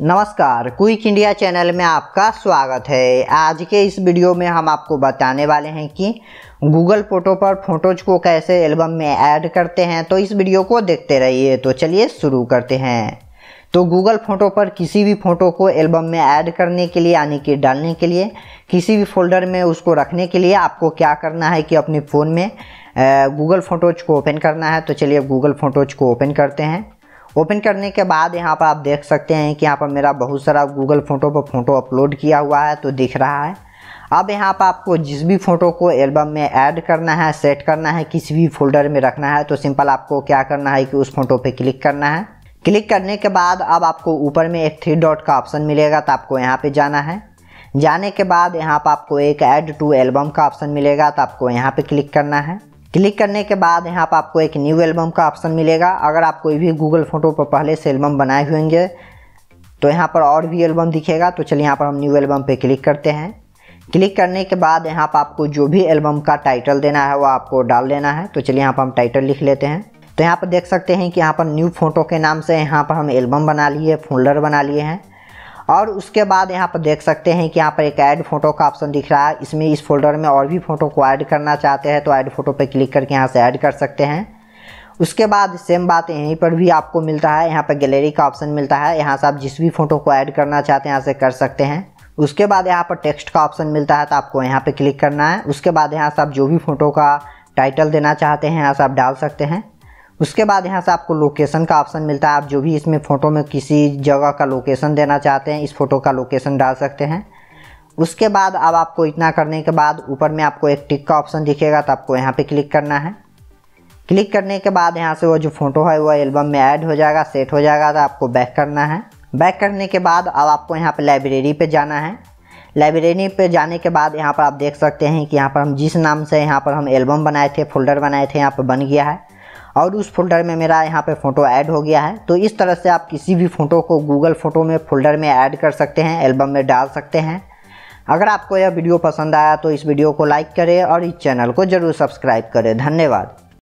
नमस्कार quick India channel में आपका स्वागत है आज के इस वीडियो में हम आपको बताने वाले हैं कि गूगल फोटो पर फोटोज को कैसे एल्बम में ऐड करते हैं तो इस वीडियो को देखते रहिए तो चलिए शुरू करते हैं तो गूगल फोटो पर किसी भी फ़ोटो को एल्बम में ऐड करने के लिए यानी कि डालने के लिए किसी भी फोल्डर में उसको रखने के लिए आपको क्या करना है कि अपने फ़ोन में गूगल फोटोज को ओपन करना है तो चलिए गूगल फोटोज को ओपन करते हैं ओपन करने के बाद यहाँ पर आप देख सकते हैं कि यहाँ पर मेरा बहुत सारा गूगल फ़ोटो पर फ़ोटो अपलोड किया हुआ है तो दिख रहा है अब यहाँ पर आपको जिस भी फ़ोटो को एल्बम में ऐड करना है सेट करना है किसी भी फोल्डर में रखना है तो सिंपल आपको क्या करना है कि उस फ़ोटो पे क्लिक करना है क्लिक करने के बाद अब आपको ऊपर में एक थ्री डॉट का ऑप्शन मिलेगा तो आपको यहाँ पे जाना है जाने के बाद यहाँ पर आपको एक ऐड टू एल्बम का ऑप्शन मिलेगा तो आपको यहाँ पर क्लिक करना है क्लिक करने के बाद यहाँ पर आपको एक न्यू एल्बम का ऑप्शन मिलेगा अगर आप कोई भी गूगल फोटो पर पहले से एल्बम बनाए हुए होंगे तो यहाँ पर और भी एल्बम दिखेगा तो चलिए यहाँ पर हम न्यू एल्बम पे क्लिक करते हैं क्लिक करने के बाद यहाँ पर आपको जो भी एल्बम का टाइटल देना है वो आपको डाल देना है तो चलिए यहाँ पर हम टाइटल लिख लेते हैं तो यहाँ पर देख सकते हैं कि यहाँ पर न्यू फोटो के नाम से यहाँ पर हम एल्बम बना लिए फोल्डर बना लिए हैं और उसके बाद यहाँ पर देख सकते हैं कि यहाँ पर एक ऐड फोटो का ऑप्शन दिख रहा है इसमें इस फोल्डर में और भी फ़ोटो को ऐड करना चाहते हैं तो ऐड फोटो पर क्लिक करके यहाँ से ऐड कर सकते हैं उसके बाद सेम बात यहीं पर भी आपको मिलता है यहाँ पर गैलरी का ऑप्शन मिलता है यहाँ से आप जिस भी फ़ोटो को ऐड करना चाहते हैं यहाँ से कर सकते हैं उसके बाद यहाँ पर टेक्स्ट का ऑप्शन मिलता है तो आपको यहाँ पर क्लिक करना है उसके बाद यहाँ से आप जो भी फ़ोटो का टाइटल देना चाहते हैं यहाँ से आप डाल सकते हैं उसके बाद यहाँ से आपको लोकेशन का ऑप्शन मिलता है आप जो भी इसमें फ़ोटो में किसी जगह का लोकेशन देना चाहते हैं इस फ़ोटो का लोकेशन डाल सकते हैं उसके बाद अब आपको इतना करने के बाद ऊपर में आपको एक टिक का ऑप्शन दिखेगा तो आपको यहाँ पे क्लिक करना है क्लिक करने के बाद यहाँ से वो जो फ़ोटो है वो एल्बम में ऐड हो जाएगा सेट हो जाएगा तो आपको बैक करना है बैक करने के बाद अब आपको यहाँ पे लाइब्रेरी पे जाना है लाइब्रेरी पे जाने के बाद यहाँ पर आप देख सकते हैं कि यहाँ पर हम जिस नाम से यहाँ पर हम एल्बम बनाए थे फोल्डर बनाए थे यहाँ पर बन गया है और उस फोल्डर में मेरा यहाँ पे फ़ोटो ऐड हो गया है तो इस तरह से आप किसी भी फ़ोटो को गूगल फ़ोटो में फोल्डर में ऐड कर सकते हैं एल्बम में डाल सकते हैं अगर आपको यह वीडियो पसंद आया तो इस वीडियो को लाइक करें और इस चैनल को ज़रूर सब्सक्राइब करें धन्यवाद